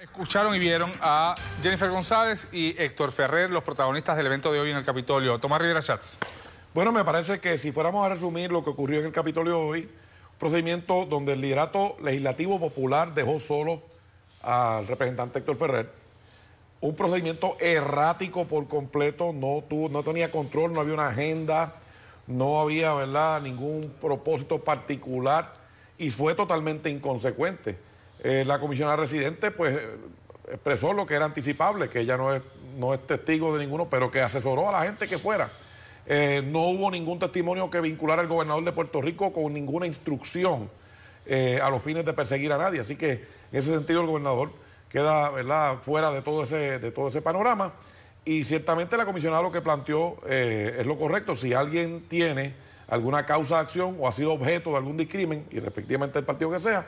Escucharon y vieron a Jennifer González y Héctor Ferrer, los protagonistas del evento de hoy en el Capitolio. Tomás Rivera Schatz. Bueno, me parece que si fuéramos a resumir lo que ocurrió en el Capitolio hoy, un procedimiento donde el liderato legislativo popular dejó solo al representante Héctor Ferrer. Un procedimiento errático por completo, no, tuvo, no tenía control, no había una agenda, no había ¿verdad? ningún propósito particular y fue totalmente inconsecuente. Eh, la comisionada residente, pues, expresó lo que era anticipable, que ella no es, no es testigo de ninguno, pero que asesoró a la gente que fuera. Eh, no hubo ningún testimonio que vincular al gobernador de Puerto Rico con ninguna instrucción eh, a los fines de perseguir a nadie. Así que en ese sentido el gobernador queda ¿verdad? fuera de todo, ese, de todo ese panorama. Y ciertamente la comisionada lo que planteó es lo correcto. Si alguien tiene alguna causa de acción o ha sido objeto de algún discrimen, y respectivamente el partido que sea,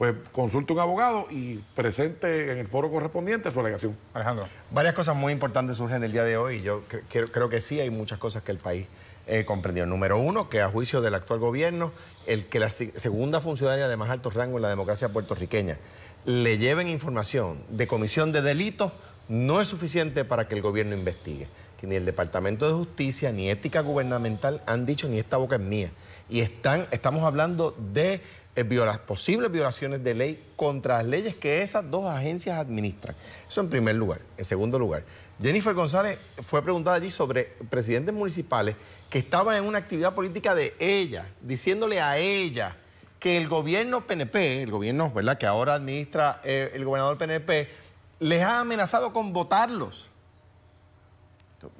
pues consulte un abogado y presente en el foro correspondiente su alegación. Alejandro. Varias cosas muy importantes surgen el día de hoy. Yo creo que sí hay muchas cosas que el país eh, comprendió. Número uno, que a juicio del actual gobierno, el que la segunda funcionaria de más alto rango en la democracia puertorriqueña le lleven información de comisión de delitos no es suficiente para que el gobierno investigue que ni el Departamento de Justicia, ni Ética Gubernamental han dicho ni esta boca es mía. Y están, estamos hablando de eh, posibles violaciones de ley contra las leyes que esas dos agencias administran. Eso en primer lugar. En segundo lugar, Jennifer González fue preguntada allí sobre presidentes municipales que estaban en una actividad política de ella, diciéndole a ella que el gobierno PNP, el gobierno que ahora administra eh, el gobernador PNP, les ha amenazado con votarlos.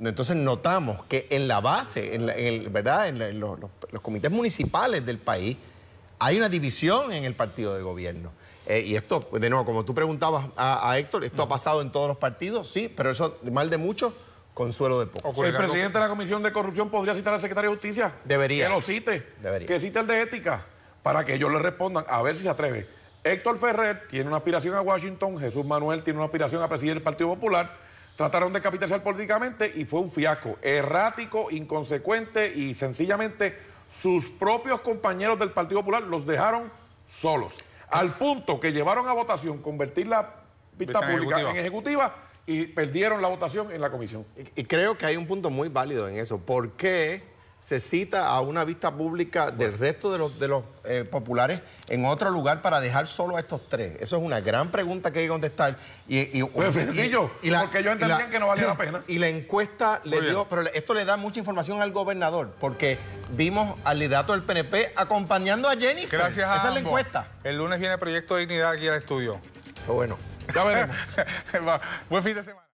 Entonces notamos que en la base, en, ¿verdad? En, los, comités municipales del país, hay una división en el partido de gobierno. Eh, y esto, de nuevo, como tú preguntabas a, Héctor, ¿esto ha pasado en todos los partidos? Sí, pero eso, mal de mucho, consuelo de poco. El presidente de la Comisión de Corrupción podría citar al secretario de Justicia. Debería. Que lo cite. Debería. Que cite al de Ética, para que ellos le respondan, a ver si se atreve. Héctor Ferrer tiene una aspiración a Washington, Jesús Manuel tiene una aspiración a presidir el Partido Popular trataron de capitalizar políticamente y fue un fiasco, errático, inconsecuente y sencillamente sus propios compañeros del Partido Popular los dejaron solos. Al punto que llevaron a votación convertir la vista pública en ejecutiva y perdieron la votación en la comisión. Y, y creo que hay un punto muy válido en eso. ¿Por qué? se cita a una vista pública del resto de los, eh, populares en otro lugar para dejar solo a estos tres? Eso es una gran pregunta que hay que contestar. Y, y, pues, porque yo entendía que no valía la pena. Y la encuesta le dio, pero esto le da mucha información al gobernador, porque vimos al liderato del PNP acompañando a Jennifer. Gracias a Esa la encuesta. El lunes viene Proyecto de Dignidad aquí al estudio. bueno. Ya veremos. Buen fin de semana.